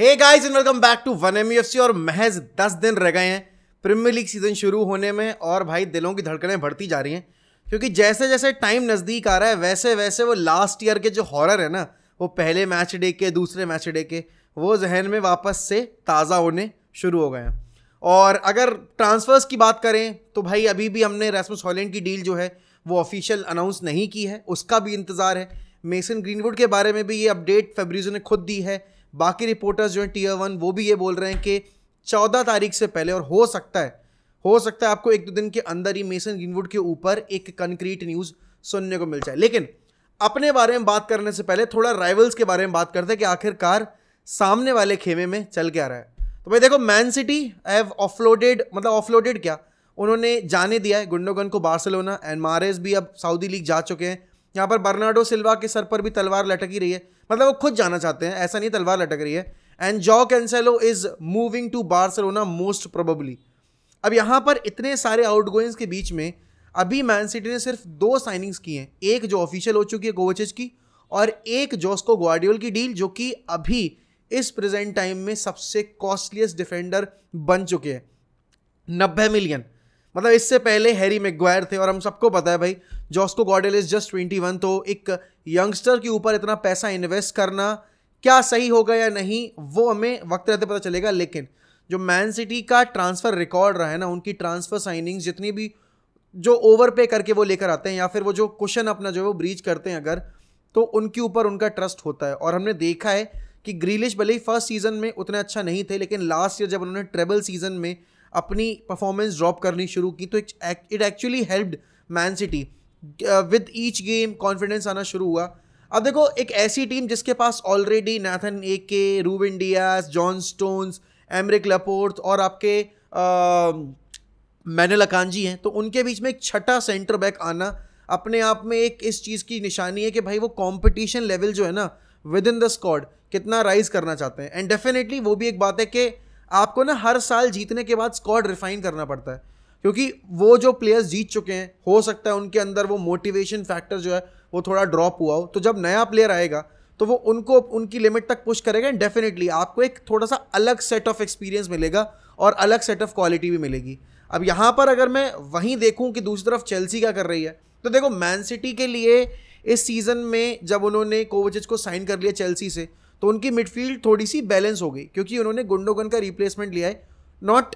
hey guys and welcome back to one M और महज दस दिन रह गए हैं प्रीमियर लीग सीजन शुरू होने में और भाई दिलों की धड़कनें बढ़ती जा रही हैं क्योंकि जैसे जैसे टाइम नज़दीक आ रहा है वैसे वैसे वो लास्ट ईयर के जो हॉरर है ना वो पहले मैच डे के दूसरे मैच डे के वो जहन में वापस से ताज़ा होने शुरू हो गए हैं और अगर ट्रांसफ़र्स की बात करें तो भाई अभी भी हमने रेसमस हॉलैंड की डील जो है वो ऑफिशियल अनाउंस नहीं की है उसका भी इंतज़ार है मेसन ग्रीनवुड के बारे में भी ये अपडेट फेब्रीजो ने खुद दी है बाकी रिपोर्टर्स जो हैं टीयर वन वो भी ये बोल रहे हैं कि चौदह तारीख से पहले और हो सकता है हो सकता है आपको एक दो दिन के अंदर ही मेसन ग्रीनवुड के ऊपर एक कंक्रीट न्यूज़ सुनने को मिल जाए लेकिन अपने बारे में बात करने से पहले थोड़ा राइवल्स के बारे में बात करते हैं कि आखिरकार सामने वाले खेमे में चल क्या रहा है तो भाई देखो Man City I have offloaded मतलब ऑफलोडेड क्या उन्होंने जाने दिया है गुंडोगन को बार्सिलोना एंड मारेज भी अब सऊदी लीग जा चुके हैं यहाँ पर बर्नाडो सिल्वा के सर पर भी तलवार लटकी रही है मतलब वो खुद जाना चाहते हैं ऐसा नहीं तलवार लटक रही है and Joao Cancelo is moving to Barcelona most probably अब यहाँ पर इतने सारे आउट के बीच में अभी मैन सिटी ने सिर्फ दो साइनिंग्स की हैं एक जो ऑफिशियल हो चुकी है गोवचेज की और एक जोस्को ग्वाडियोल की डील जो कि अभी इस प्रेजेंट टाइम में सबसे कॉस्टलीस्ट डिफेंडर बन चुके हैं नब्बे मिलियन मतलब इससे पहले हैरी मेग्वायर थे और हम सबको पता है भाई Josko Gvardiol is just twenty one तो एक यंगस्टर के ऊपर इतना पैसा इन्वेस्ट करना क्या सही होगा या नहीं वो हमें वक्त रहते पता चलेगा लेकिन जो मैन सिटी का ट्रांसफ़र रिकॉर्ड रहा है ना उनकी ट्रांसफ़र साइनिंग्स जितनी भी जो ओवर पे करके वो लेकर आते हैं या फिर वो जो क्वेश्चन अपना जो है वो ब्रीच करते हैं अगर तो उनके ऊपर उनका ट्रस्ट होता है और हमने देखा है कि ग्रीलिश भले ही फर्स्ट सीज़न में उतने अच्छा नहीं थे लेकिन लास्ट ईयर जब उन्होंने ट्रेबल सीज़न में अपनी परफॉर्मेंस ड्रॉप करनी शुरू की तो it actually helped Man City with each game confidence आना शुरू हुआ अब देखो एक ऐसी टीम जिसके पास already Nathan Ake Ruben इंडिया जॉन स्टोन्स एमरिक लपोर्थ और आपके मैनल um, अकानजी हैं तो उनके बीच में एक छठा सेंटर बैक आना अपने आप में एक इस चीज़ की निशानी है कि भाई वो कॉम्पिटिशन लेवल जो है ना विद इन द स्कॉड कितना राइज करना चाहते हैं एंड डेफिनेटली वो भी एक बात है कि आपको ना हर साल जीतने के बाद स्कॉड रिफाइन करना पड़ता है क्योंकि वो जो प्लेयर्स जीत चुके हैं हो सकता है उनके अंदर वो मोटिवेशन फैक्टर जो है वो थोड़ा ड्रॉप हुआ हो तो जब नया प्लेयर आएगा तो वो उनको उनकी लिमिट तक पुश करेगा एंड डेफिनेटली आपको एक थोड़ा सा अलग सेट ऑफ एक्सपीरियंस मिलेगा और अलग सेट ऑफ क्वालिटी भी मिलेगी अब यहाँ पर अगर मैं वहीं देखूँ कि दूसरी तरफ चेल्सी क्या कर रही है तो देखो मैन सिटी के लिए इस सीज़न में जब उन्होंने कोविचिज को साइन कर लिया चेल्सी से तो उनकी मिडफील्ड थोड़ी सी बैलेंस हो गई क्योंकि उन्होंने गुंडोगन का रिप्लेसमेंट लिया है not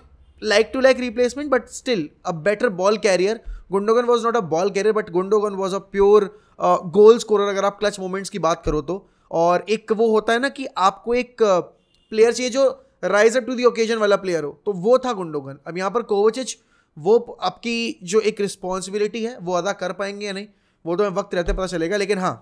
like to like replacement but still a better ball carrier Gundogan was not a ball carrier but Gundogan was a pure goal scorer अगर आप क्लच मोमेंट्स की बात करो तो और एक वो होता है ना कि आपको एक प्लेयर uh, चाहिए जो rise up to the occasion वाला प्लेयर हो तो वो था गुंडोगन अब यहाँ पर कोवचिच वो आपकी जो एक रिस्पॉन्सिबिलिटी है वो अदा कर पाएंगे या नहीं वो तो वक्त रहते पता चलेगा लेकिन हाँ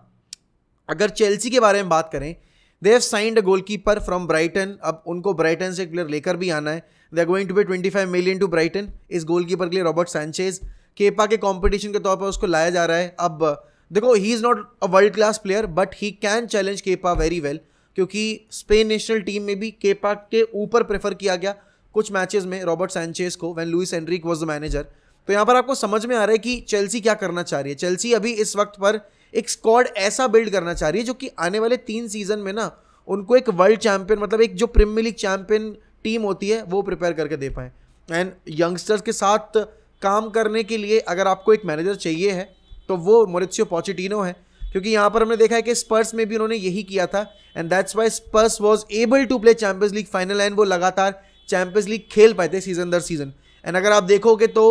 अगर चेल्सी के बारे में बात करें they have signed a goalkeeper from Brighton अब उनको ब्राइटन से प्लेयर लेकर भी आना है they are going to pay twenty five million to Brighton इस गोल कीपर के लिए रॉबर्ट सैंचेज केपा के कॉम्पिटिशन के तौर पर उसको लाया जा रहा है अब देखो he is not a world class player but he can challenge Kepa very well क्योंकि स्पेन नेशनल टीम में भी केपा के ऊपर प्रेफर किया गया कुछ मैचेस में रॉबर्ट सैनचेज को when Luis Enrique was the manager तो यहाँ पर आपको समझ में आ रहा है कि चेल्सी क्या करना चाह रही है चेल्सी अभी इस वक्त पर एक स्क्वाड ऐसा बिल्ड करना चाह रही है जो कि आने वाले तीन सीजन में ना उनको एक वर्ल्ड चैंपियन मतलब एक जो प्रीमियर लीग चैंपियन टीम होती है वो प्रिपेयर करके दे पाएँ एंड यंगस्टर्स के साथ काम करने के लिए अगर आपको एक मैनेजर चाहिए है तो वो मोरिचियो पॉचिटिनो है क्योंकि यहाँ पर हमने देखा है कि स्पर्स में भी उन्होंने यही किया था and that's why Spurs was able to play Champions League final एंड वो लगातार चैंपियंस लीग खेल पाए थे सीजन दर सीजन एंड अगर आप देखोगे तो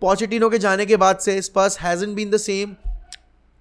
पॉचिटिनो के जाने के बाद से Spurs hasn't been the same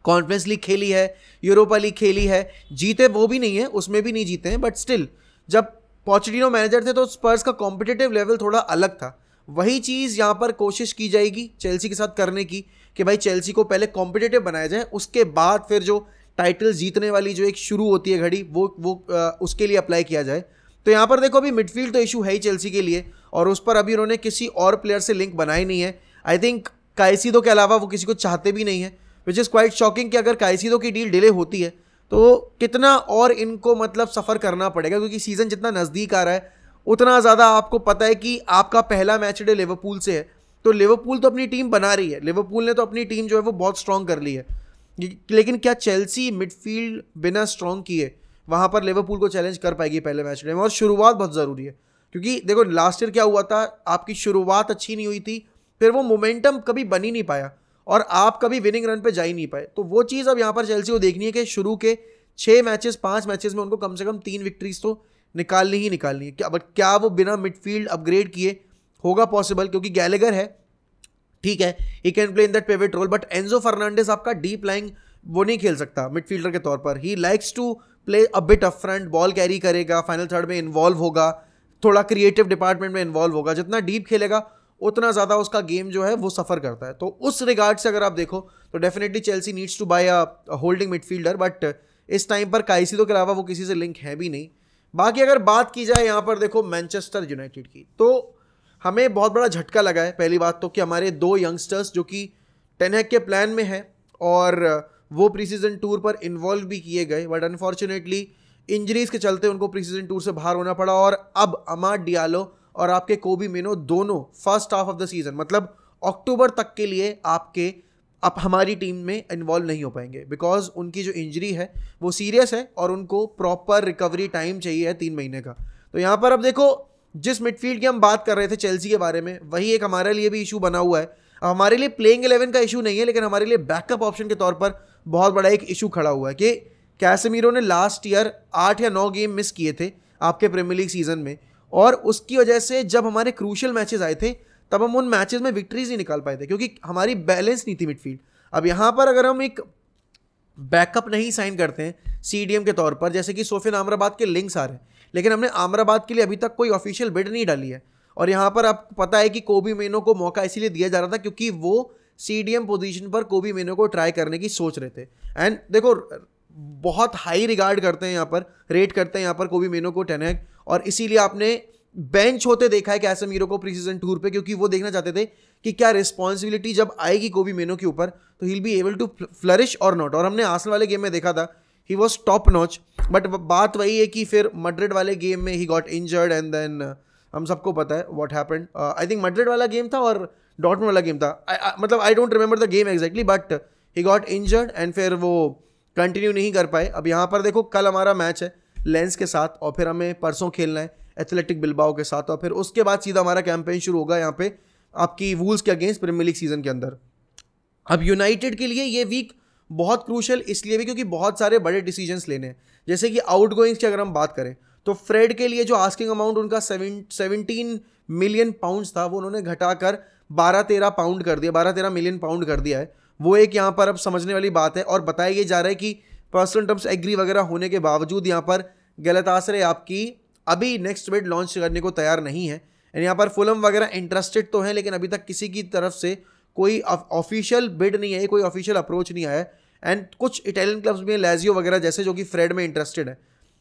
conference league खेली है यूरोपा लीग खेली है जीते वो भी नहीं है उसमें भी नहीं जीते हैं बट स्टिल जब पॉचिटिनो मैनेजर थे तो स्पर्स का कॉम्पिटेटिव लेवल थोड़ा अलग था वही चीज़ यहाँ पर कोशिश की जाएगी चेल्सी के साथ करने की कि भाई चेल्सी को पहले कॉम्पिटेटिव बनाया जाए उसके बाद फिर जो टाइटल जीतने वाली जो एक शुरू होती है घड़ी वो वो आ, उसके लिए अप्लाई किया जाए तो यहाँ पर देखो अभी मिडफील्ड तो इशू है ही चेल्सी के लिए और उस पर अभी उन्होंने किसी और प्लेयर से लिंक बनाई नहीं है आई थिंक काइसीदो के अलावा वो किसी को चाहते भी नहीं है विच इज़ क्वाइट शॉकिंग कि अगर काइसीदो की डील डिले होती है तो कितना और इनको मतलब सफ़र करना पड़ेगा क्योंकि सीज़न जितना नज़दीक आ रहा है उतना ज़्यादा आपको पता है कि आपका पहला मैच डे लिवरपूल से है तो लिवरपूल तो अपनी टीम बना रही है लिवरपूल ने तो अपनी टीम जो है वो बहुत स्ट्रॉन्ग कर ली है लेकिन क्या चेल्सी मिडफील्ड बिना स्ट्रॉन्ग किए वहाँ पर लिवरपूल को चैलेंज कर पाएगी पहले मैच में और शुरुआत बहुत ज़रूरी है क्योंकि देखो लास्ट ईयर क्या हुआ था आपकी शुरुआत अच्छी नहीं हुई थी फिर वो मोमेंटम कभी बन ही नहीं पाया और आप कभी विनिंग रन पे जा ही नहीं पाए तो वो चीज़ अब यहाँ पर चेल्सी को देखनी है कि शुरू के छः मैचेस पाँच मैचेस में उनको कम से कम तीन विक्ट्रीज तो निकालनी ही निकालनी है क्या बट क्या वो बिना मिडफील्ड अपग्रेड किए होगा पॉसिबल क्योंकि गैलेगर है ठीक है he can play in that pivot role but Enzo Fernandez आपका डीप लाइंग वो नहीं खेल सकता मिडफील्डर के तौर पर he likes to play a bit up front ball carry करेगा फाइनल थर्ड में इन्वॉल्व होगा थोड़ा क्रिएटिव डिपार्टमेंट में इन्वॉल्व होगा जितना डीप खेलेगा उतना ज़्यादा उसका गेम जो है वो सफ़र करता है तो उस रिगार्ड से अगर आप देखो तो definitely Chelsea needs to buy a holding midfielder but इस टाइम पर काइसिलो के अलावा वो किसी से लिंक है भी नहीं बाकी अगर बात की जाए यहाँ पर देखो मैनचेस्टर यूनाइटेड की तो हमें बहुत बड़ा झटका लगा है पहली बात तो कि हमारे दो यंगस्टर्स जो कि टेनहैक के प्लान में हैं और वो प्री सीजन टूर पर इन्वॉल्व भी किए गए बट अनफॉर्चुनेटली इंजरीज के चलते उनको प्री सीजन टूर से बाहर होना पड़ा और अब अमार डियालो और आपके कोबी मिनो दोनों first half of the season मतलब अक्टूबर तक के लिए आपके आप हमारी टीम में इन्वॉल्व नहीं हो पाएंगे बिकॉज उनकी जो इंजरी है वो सीरियस है और उनको प्रॉपर रिकवरी टाइम चाहिए है तीन महीने का तो यहाँ पर अब देखो जिस मिडफील्ड की हम बात कर रहे थे चेल्सी के बारे में वही एक हमारे लिए भी इशू बना हुआ है अब हमारे लिए प्लेइंग एलेवन का इशू नहीं है लेकिन हमारे लिए बैकअप ऑप्शन के तौर पर बहुत बड़ा एक इशू खड़ा हुआ है कि कैसेमीरो ने लास्ट ईयर आठ या नौ गेम मिस किए थे आपके प्रीमियर लीग सीज़न में और उसकी वजह से जब हमारे क्रूशल मैचेस आए थे तब हम उन मैचेस में विक्ट्रीज नहीं निकाल पाए थे क्योंकि हमारी बैलेंस नहीं थी मिडफील्ड अब यहाँ पर अगर हम एक बैकअप नहीं साइन करते हैं सी के तौर पर जैसे कि सोफिन आमराबाद के लिंक्स आ रहे हैं लेकिन हमने आमराबाद के लिए अभी तक कोई ऑफिशियल बिड नहीं डाली है और यहाँ पर आपको पता है कि कोबी मेनो को मौका इसीलिए दिया जा रहा था क्योंकि वो सी पोजीशन पर कोबी मेनो को ट्राई करने की सोच रहे थे एंड देखो बहुत हाई रिगार्ड करते हैं यहाँ पर रेट करते हैं यहाँ पर कोबी मेनो को टेनहैक और इसीलिए आपने बेंच होते देखा है कैसे मीरो को प्रीसीजन टूर पे क्योंकि वो देखना चाहते थे कि क्या रिस्पॉन्सिबिलिटी जब आएगी कोबी मेनो के ऊपर तो he be able to flourish or not और हमने आसन वाले गेम में देखा था he was top notch but बात वही है कि फिर मड्रिड वाले गेम में he got injured and then हम सबको पता है what happen I think Madrid वाला गेम था और डॉट वाला गेम था I, I, मतलब I don't remember the game exactly but he got injured and फिर वो कंटिन्यू नहीं कर पाए अब यहाँ पर देखो कल हमारा मैच है लेंस के साथ और फिर हमें परसों खेलना है एथलेटिक बिलबाओ के साथ और फिर उसके बाद सीधा हमारा कैंपेन शुरू होगा यहाँ पे आपकी वूल्स के अगेंस्ट प्रीमियर लीग सीज़न के अंदर अब यूनाइटेड के लिए ये वीक बहुत क्रूशल इसलिए भी क्योंकि बहुत सारे बड़े डिसीजंस लेने हैं जैसे कि आउट गोइंग्स की अगर हम बात करें तो फ्रेड के लिए जो आस्किंग अमाउंट उनका सेवन सेवनटीन मिलियन पाउंड्स था वो उन्होंने घटाकर बारह तेरह पाउंड कर दिया बारह तेरह मिलियन पाउंड कर दिया है वो एक यहाँ पर अब समझने वाली बात है और बताया ये जा रहा है कि पर्सनल टर्म्स एग्री वगैरह होने के बावजूद यहाँ पर गलत आसरे आपकी अभी नेक्स्ट बेड लॉन्च करने को तैयार नहीं है एंड यहाँ पर फुलम वगैरह इंटरेस्टेड तो हैं लेकिन अभी तक किसी की तरफ से कोई ऑफिशियल बिड नहीं है कोई ऑफिशियल अप्रोच नहीं आया एंड कुछ इटालियन क्लब्स में लेजियो वगैरह जैसे जो कि फ्रेड में इंटरेस्टेड है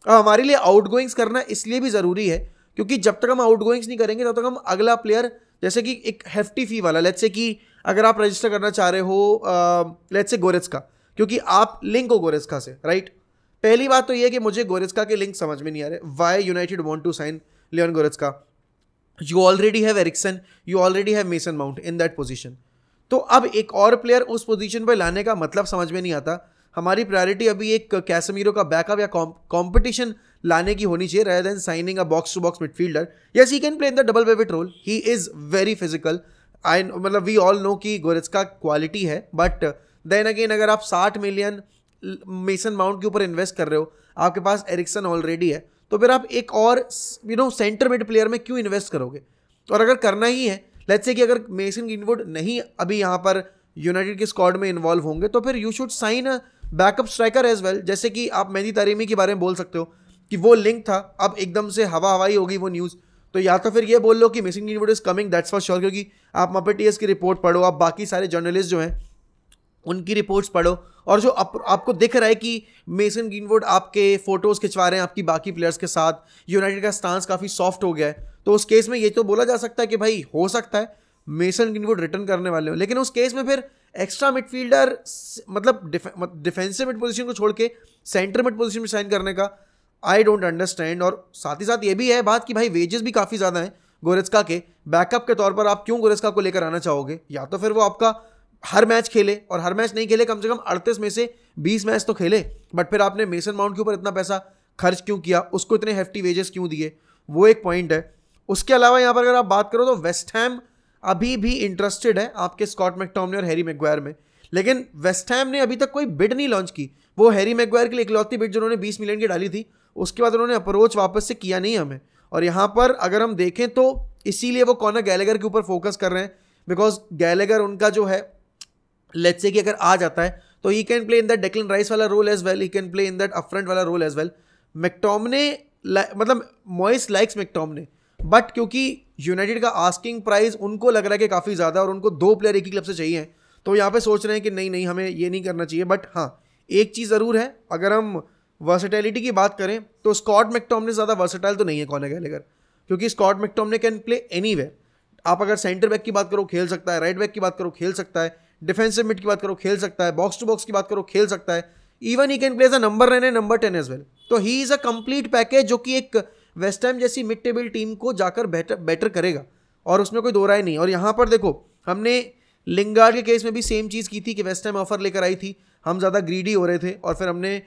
अब हमारे लिए आउट गोइंग्स करना इसलिए भी ज़रूरी है क्योंकि जब तक हम आउट गोइंग्स नहीं करेंगे तब तक हम अगला प्लेयर जैसे कि एक हेफ्टी फी वाला लेट्स से कि अगर आप रजिस्टर करना चाह रहे हो लेट्स से गोरेज का क्योंकि आप लिंक हो गोरेज से राइट पहली बात तो यह कि मुझे गोरेस्का के लिंक समझ में नहीं आ रहे why United want to sign Leon Goretzka you already have Eriksen you already have Mason Mount in that position तो अब एक और प्लेयर उस पोजिशन पर लाने का मतलब समझ में नहीं आता हमारी प्रायोरिटी अभी एक कैसमीरो का बैकअप या कॉम्पिटिशन लाने की होनी चाहिए rather than signing a box to box midfielder yes he can play in the double pivot role he is very physical I मतलब वी ऑल नो कि गोरेज का क्वालिटी है बट देन अगेन अगर आप साठ मिलियन मेसन माउंट के ऊपर invest कर रहे हो आपके पास एरिक्सन ऑलरेडी है तो फिर आप एक और you know center mid player में क्यों इन्वेस्ट करोगे और अगर करना ही है लेट्स से कि अगर मेसन ग्रीनवुड नहीं अभी यहाँ पर यूनाइटेड के स्क्वाड में इन्वॉल्व होंगे तो फिर you should sign a backup striker as well जैसे कि आप मेहदी तारीमी के बारे में बोल सकते हो कि वो लिंक था अब एकदम से हवा हवाई होगी वो न्यूज़ तो या तो फिर ये बोल लो कि Mason Greenwood is coming that's for sure क्योंकि आप मपेटीएस की रिपोर्ट पढ़ो आप बाकी सारे जर्नलिस्ट जो हैं उनकी रिपोर्ट्स पढ़ो और जो आप, आपको दिख रहा है कि मेसन ग्रीनवुड आपके फ़ोटोज़ खिंचवा रहे हैं आपकी बाकी प्लेयर्स के साथ यूनाइटेड का स्टांस काफ़ी सॉफ्ट हो गया है तो उस केस में ये तो बोला जा सकता है कि भाई हो सकता है मेसन ग्रीनवुड रिटर्न करने वाले हो लेकिन उस केस में फिर एक्स्ट्रा मिडफील्डर मतलब डिफेंसिव मिड पोजीशन को छोड़ के सेंटर मिड पोजीशन में साइन करने का आई डोंट अंडरस्टैंड और साथ ही साथ ये भी है बात कि भाई वेजेस भी काफ़ी ज़्यादा हैं गोरेस्का के बैकअप के तौर पर आप क्यों गोरेस्का को लेकर आना चाहोगे या तो फिर वो आपका हर मैच खेले और हर मैच नहीं खेले कम से कम अड़तीस में से बीस मैच तो खेले बट फिर आपने मेसन माउंट के ऊपर इतना पैसा खर्च क्यों किया उसको इतने हेफ्टी वेजेस क्यों दिए वो एक पॉइंट है उसके अलावा यहाँ पर अगर आप बात करो तो वेस्ट हैम अभी भी इंटरेस्टेड है आपके स्कॉट मैकटॉमने और हैरी मैगवायर में लेकिन वेस्ट हैम ने अभी तक कोई बिड नहीं लॉन्च की वो हैरी मैगवायर के लिए इकलौती बिड जिन्होंने बीस मिलियन की डाली थी उसके बाद उन्होंने अप्रोच वापस से किया नहीं हमें और यहाँ पर अगर हम देखें तो इसीलिए वो कॉनर गैलेगर के ऊपर फोकस कर रहे हैं बिकॉज गैलेगर उनका जो है लेट्स से कि अगर आ जाता है तो he can play in that Declan Rice वाला role as well he can play in that upfront वाला रोल एज वेल मैकटोमने मतलब मॉइस लाइक्स मैकटोमने बट क्योंकि यूनाइटेड का आस्किंग प्राइस उनको लग रहा है कि काफ़ी ज़्यादा और उनको दो प्लेयर एक ही क्लब से चाहिए तो यहाँ पे सोच रहे हैं कि नहीं नहीं हमें ये नहीं करना चाहिए बट हाँ एक चीज़ ज़रूर है अगर हम वर्सेटैलिटी की बात करें तो स्कॉट ने ज़्यादा वर्सेटाइल तो नहीं है कॉनर गैलेगर क्योंकि स्कॉट ने कैन प्ले एनी आप अगर सेंटर बैक की बात करो खेल सकता है राइट बैक की बात करो खेल सकता है डिफेंसिव मिड की बात करो खेल सकता है बॉक्स टू बॉक्स की बात करो खेल सकता है even he can plays a number nine and number ten as well तो he is a complete package जो कि एक वेस्ट टाइम जैसी मिड टेबल टीम को जाकर बेटर बेटर करेगा और उसमें कोई दो राय नहीं और यहाँ पर देखो हमने लिंगार्ड के केस में भी सेम चीज़ की थी कि वेस्ट टाइम ऑफर लेकर आई थी हम ज़्यादा ग्रीडी हो रहे थे और फिर हमने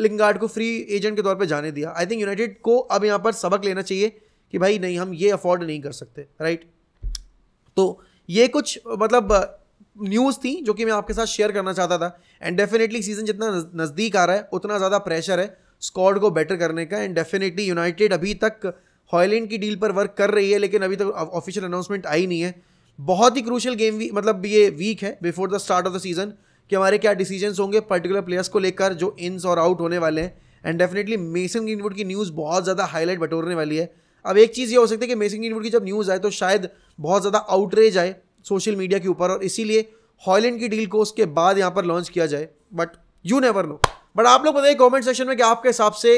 लिंगार्ड को फ्री एजेंट के तौर पे जाने दिया आई थिंक यूनाइटेड को अब यहाँ पर सबक लेना चाहिए कि भाई नहीं हम ये अफोर्ड नहीं कर सकते राइट तो ये कुछ मतलब न्यूज़ थी जो कि मैं आपके साथ शेयर करना चाहता था एंड डेफिनेटली सीज़न जितना नज़दीक आ रहा है उतना ज़्यादा प्रेशर है स्कॉड को बेटर करने का एंड डेफिनेटली यूनाइटेड अभी तक हॉयलैंड की डील पर वर्क कर रही है लेकिन अभी तक ऑफिशियल अनाउंसमेंट आई नहीं है बहुत ही क्रूशल गेम वी, मतलब ये वीक है before the start of the season कि हमारे क्या डिसीजंस होंगे पर्टिकुलर प्लेयर्स को लेकर जो इन्स और आउट होने वाले हैं एंड डेफिनेटली मेसन ग्रीनवुड की न्यूज़ बहुत ज़्यादा हाईलाइट बटोरने वाली है अब एक चीज़ ये हो सकती है कि मेसन ग्रीनवुड की जब न्यूज़ आए तो शायद बहुत ज़्यादा आउटरेज आए सोशल मीडिया के ऊपर और इसीलिए हॉलैंड की डील को उसके बाद यहाँ पर लॉन्च किया जाए but you never know but आप लोग बताइए कमेंट सेक्शन में कि आपके हिसाब से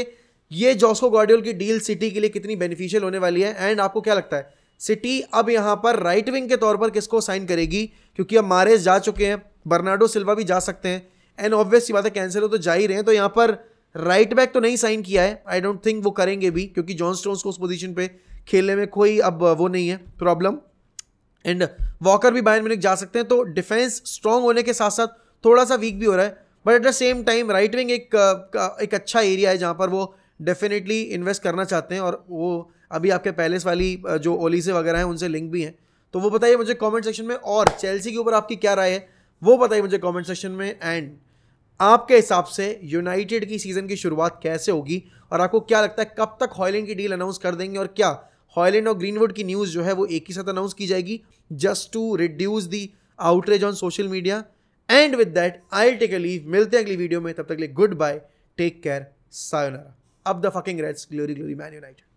ये जॉस्को गार्डियोल की डील सिटी के लिए कितनी बेनिफिशियल होने वाली है एंड आपको क्या लगता है सिटी अब यहाँ पर राइट विंग के तौर पर किसको साइन करेगी क्योंकि अब मारेज जा चुके हैं बर्नाडो सिल्वा भी जा सकते हैं एंड ऑब्वियस ये बात है कैंसिल हो तो जा ही रहे हैं तो यहाँ पर राइट बैक तो नहीं साइन किया है आई डोंट थिंक वो करेंगे भी क्योंकि जॉन स्टोन्स को उस पोजीशन पे खेलने में कोई अब वो नहीं है प्रॉब्लम एंड वॉकर भी बायन म्यूनिक जा सकते हैं तो डिफेंस स्ट्रांग होने के साथ साथ थोड़ा सा वीक भी हो रहा है but at the same time right wing एक एक अच्छा एरिया है जहाँ पर वो डेफिनेटली इन्वेस्ट करना चाहते हैं और वो अभी आपके पैलेस वाली जो ओलीसे वगैरह हैं उनसे लिंक भी हैं तो वो बताइए मुझे कमेंट सेक्शन में और चेल्सी के ऊपर आपकी क्या राय है वो बताइए मुझे कमेंट सेक्शन में एंड आपके हिसाब से यूनाइटेड की सीज़न की शुरुआत कैसे होगी और आपको क्या लगता है कब तक हॉयलैंड की डील अनाउंस कर देंगे और क्या हॉयलैंड और ग्रीनवुड की न्यूज़ जो है वो एक ही साथ अनाउंस की जाएगी just to reduce the outrage on social media and with that I take a leave मिलते हैं अगली वीडियो में तब तक लिए good bye take care sayonara up the fucking reds glory glory Man United